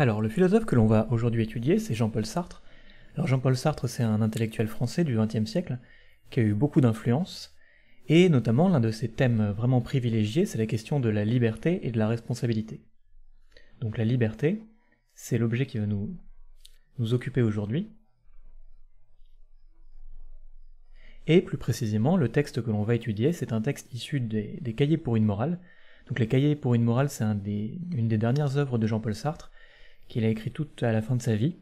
Alors, le philosophe que l'on va aujourd'hui étudier, c'est Jean-Paul Sartre. Alors, Jean-Paul Sartre, c'est un intellectuel français du XXe siècle qui a eu beaucoup d'influence, et notamment l'un de ses thèmes vraiment privilégiés, c'est la question de la liberté et de la responsabilité. Donc, la liberté, c'est l'objet qui va nous, nous occuper aujourd'hui. Et plus précisément, le texte que l'on va étudier, c'est un texte issu des, Cahiers pour une morale. Donc, les Cahiers pour une morale, c'est une des dernières œuvres de Jean-Paul Sartre qu'il a écrit toute à la fin de sa vie.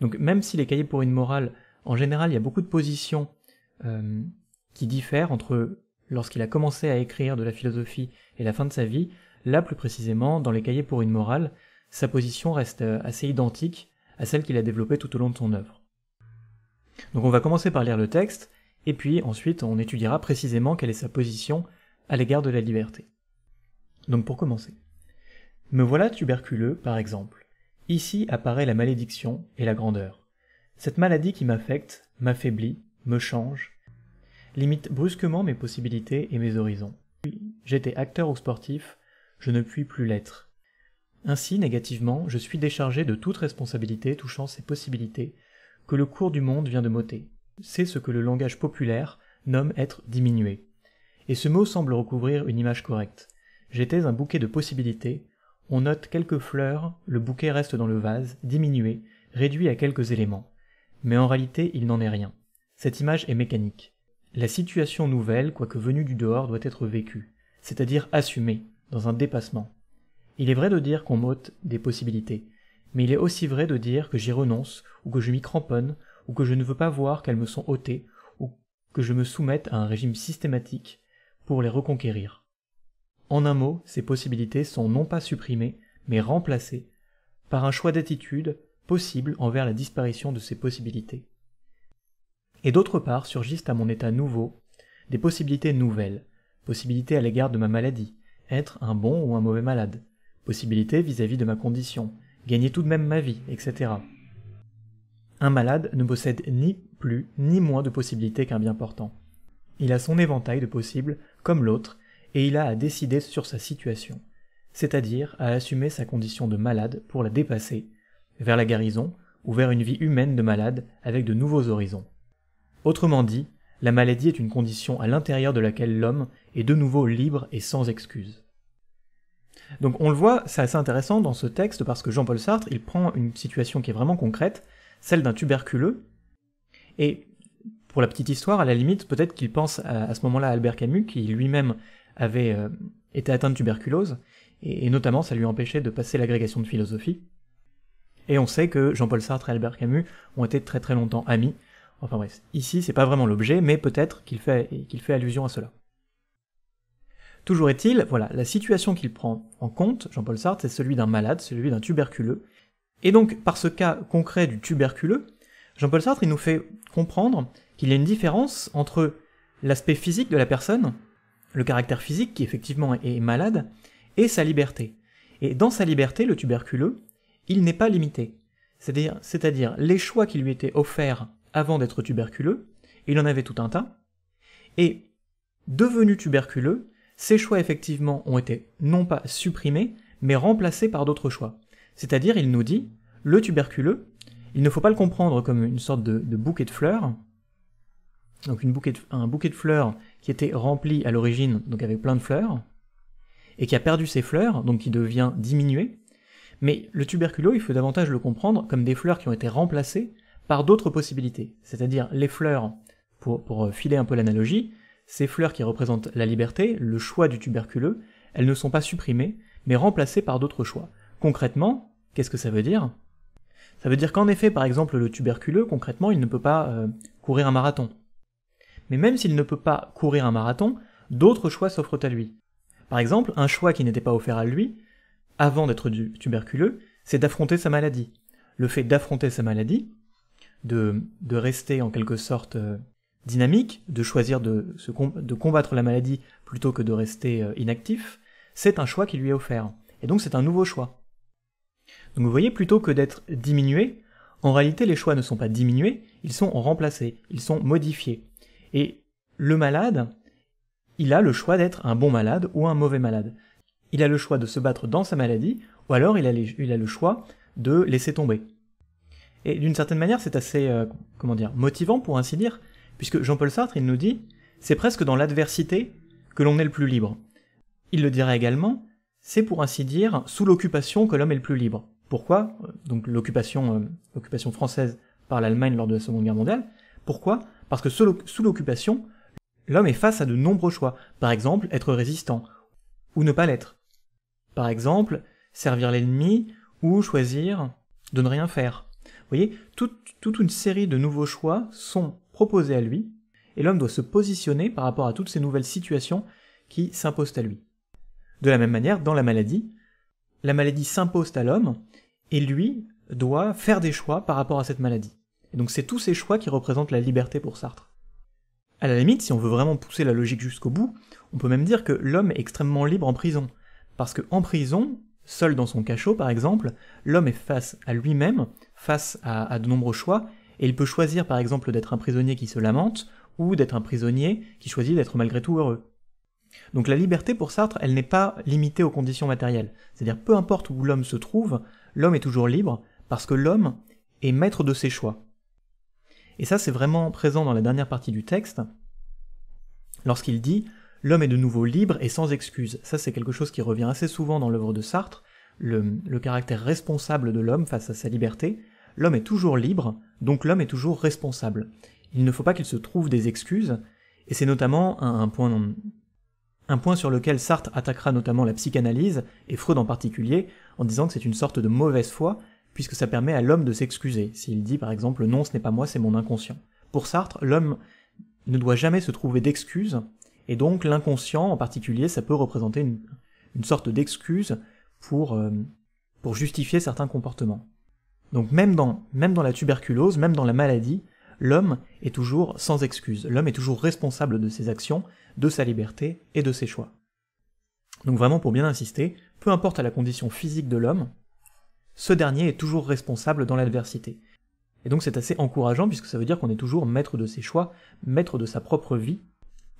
Donc même si les cahiers pour une morale, en général, il y a beaucoup de positions euh, qui diffèrent entre lorsqu'il a commencé à écrire de la philosophie et la fin de sa vie, là plus précisément, dans les cahiers pour une morale, sa position reste euh, assez identique à celle qu'il a développée tout au long de son œuvre. Donc on va commencer par lire le texte, et puis ensuite on étudiera précisément quelle est sa position à l'égard de la liberté. Donc pour commencer. Me voilà tuberculeux, par exemple. Ici apparaît la malédiction et la grandeur. Cette maladie qui m'affecte, m'affaiblit, me change, limite brusquement mes possibilités et mes horizons. J'étais acteur ou sportif, je ne puis plus l'être. Ainsi, négativement, je suis déchargé de toute responsabilité touchant ces possibilités que le cours du monde vient de m'ôter. C'est ce que le langage populaire nomme être diminué. Et ce mot semble recouvrir une image correcte. J'étais un bouquet de possibilités, on note quelques fleurs, le bouquet reste dans le vase, diminué, réduit à quelques éléments. Mais en réalité, il n'en est rien. Cette image est mécanique. La situation nouvelle, quoique venue du dehors, doit être vécue, c'est-à-dire assumée, dans un dépassement. Il est vrai de dire qu'on m'ôte des possibilités, mais il est aussi vrai de dire que j'y renonce, ou que je m'y cramponne, ou que je ne veux pas voir qu'elles me sont ôtées, ou que je me soumette à un régime systématique pour les reconquérir. En un mot, ces possibilités sont non pas supprimées, mais remplacées par un choix d'attitude possible envers la disparition de ces possibilités. Et d'autre part surgissent à mon état nouveau des possibilités nouvelles, possibilités à l'égard de ma maladie, être un bon ou un mauvais malade, possibilités vis-à-vis de ma condition, gagner tout de même ma vie, etc. Un malade ne possède ni plus ni moins de possibilités qu'un bien portant. Il a son éventail de possibles, comme l'autre, et il a à décider sur sa situation, c'est-à-dire à assumer sa condition de malade pour la dépasser, vers la guérison ou vers une vie humaine de malade avec de nouveaux horizons. Autrement dit, la maladie est une condition à l'intérieur de laquelle l'homme est de nouveau libre et sans excuse. Donc on le voit, c'est assez intéressant dans ce texte parce que Jean-Paul Sartre, il prend une situation qui est vraiment concrète, celle d'un tuberculeux, et pour la petite histoire, à la limite, peut-être qu'il pense à, à ce moment-là à Albert Camus, qui lui-même avait euh, été atteint de tuberculose, et, notamment ça lui empêchait de passer l'agrégation de philosophie. Et on sait que Jean-Paul Sartre et Albert Camus ont été très très longtemps amis. Enfin bref, ici c'est pas vraiment l'objet, mais peut-être qu'il fait, qu'il fait allusion à cela. Toujours est-il, voilà, la situation qu'il prend en compte, Jean-Paul Sartre, c'est celui d'un malade, celui d'un tuberculeux. Et donc, par ce cas concret du tuberculeux, Jean-Paul Sartre, il nous fait comprendre qu'il y a une différence entre l'aspect physique de la personne le caractère physique qui effectivement est malade, et sa liberté. Et dans sa liberté, le tuberculeux, il n'est pas limité. C'est-à-dire les choix qui lui étaient offerts avant d'être tuberculeux, il en avait tout un tas, et devenu tuberculeux, ces choix effectivement ont été non pas supprimés, mais remplacés par d'autres choix. C'est-à-dire, il nous dit, le tuberculeux, il ne faut pas le comprendre comme une sorte de bouquet de fleurs, donc une bouquet un bouquet de fleurs qui était rempli à l'origine, donc avec plein de fleurs, et qui a perdu ses fleurs, donc qui devient diminué. Mais le tuberculeux, il faut davantage le comprendre comme des fleurs qui ont été remplacées par d'autres possibilités. C'est-à-dire les fleurs, pour, euh, filer un peu l'analogie, ces fleurs qui représentent la liberté, le choix du tuberculeux, elles ne sont pas supprimées, mais remplacées par d'autres choix. Concrètement, qu'est-ce que ça veut dire Ça veut dire qu'en effet, par exemple, le tuberculeux, concrètement, il ne peut pas euh, courir un marathon mais même s'il ne peut pas courir un marathon, d'autres choix s'offrent à lui. Par exemple, un choix qui n'était pas offert à lui, avant d'être tuberculeux, c'est d'affronter sa maladie. Le fait d'affronter sa maladie, de, rester en quelque sorte euh, dynamique, de choisir de, de combattre la maladie plutôt que de rester euh, inactif, c'est un choix qui lui est offert. Et donc c'est un nouveau choix. Donc vous voyez, plutôt que d'être diminué, en réalité les choix ne sont pas diminués, ils sont remplacés, ils sont modifiés. Et le malade, il a le choix d'être un bon malade ou un mauvais malade. Il a le choix de se battre dans sa maladie, ou alors il a, le choix de laisser tomber. Et d'une certaine manière, c'est assez, euh, comment dire, motivant pour ainsi dire, puisque Jean-Paul Sartre, il nous dit, c'est presque dans l'adversité que l'on est le plus libre. Il le dirait également, c'est pour ainsi dire sous l'occupation que l'homme est le plus libre. Pourquoi euh, Donc l'occupation euh, française par l'Allemagne lors de la Seconde Guerre mondiale. Pourquoi parce que sous l'occupation, l'homme est face à de nombreux choix, par exemple être résistant, ou ne pas l'être. Par exemple, servir l'ennemi, ou choisir de ne rien faire. Vous voyez, toute, une série de nouveaux choix sont proposés à lui, et l'homme doit se positionner par rapport à toutes ces nouvelles situations qui s'imposent à lui. De la même manière, dans la maladie, la maladie s'impose à l'homme, et lui doit faire des choix par rapport à cette maladie donc c'est tous ces choix qui représentent la liberté pour Sartre. À la limite, si on veut vraiment pousser la logique jusqu'au bout, on peut même dire que l'homme est extrêmement libre en prison. Parce que en prison, seul dans son cachot par exemple, l'homme est face à lui-même, face à, à de nombreux choix, et il peut choisir par exemple d'être un prisonnier qui se lamente, ou d'être un prisonnier qui choisit d'être malgré tout heureux. Donc la liberté pour Sartre, elle n'est pas limitée aux conditions matérielles. C'est-à-dire peu importe où l'homme se trouve, l'homme est toujours libre, parce que l'homme est maître de ses choix. Et ça, c'est vraiment présent dans la dernière partie du texte, lorsqu'il dit L'homme est de nouveau libre et sans excuse. Ça, c'est quelque chose qui revient assez souvent dans l'œuvre de Sartre, le, caractère responsable de l'homme face à sa liberté. L'homme est toujours libre, donc l'homme est toujours responsable. Il ne faut pas qu'il se trouve des excuses, et c'est notamment un, point, un point sur lequel Sartre attaquera notamment la psychanalyse, et Freud en particulier, en disant que c'est une sorte de mauvaise foi puisque ça permet à l'homme de s'excuser, s'il dit par exemple non, ce n'est pas moi, c'est mon inconscient. Pour Sartre, l'homme ne doit jamais se trouver d'excuses, et donc l'inconscient en particulier, ça peut représenter une, sorte d'excuse euh, pour, justifier certains comportements. Donc même dans, même dans la tuberculose, même dans la maladie, l'homme est toujours sans excuse, l'homme est toujours responsable de ses actions, de sa liberté et de ses choix. Donc vraiment pour bien insister, peu importe la condition physique de l'homme, ce dernier est toujours responsable dans l'adversité. Et donc c'est assez encourageant puisque ça veut dire qu'on est toujours maître de ses choix, maître de sa propre vie,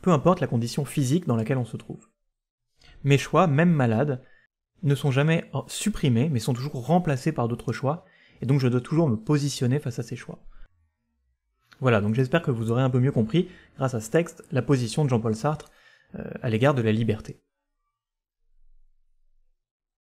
peu importe la condition physique dans laquelle on se trouve. Mes choix, même malades, ne sont jamais supprimés, mais sont toujours remplacés par d'autres choix, et donc je dois toujours me positionner face à ces choix. Voilà, donc j'espère que vous aurez un peu mieux compris, grâce à ce texte, la position de Jean-Paul Sartre euh, à l'égard de la liberté.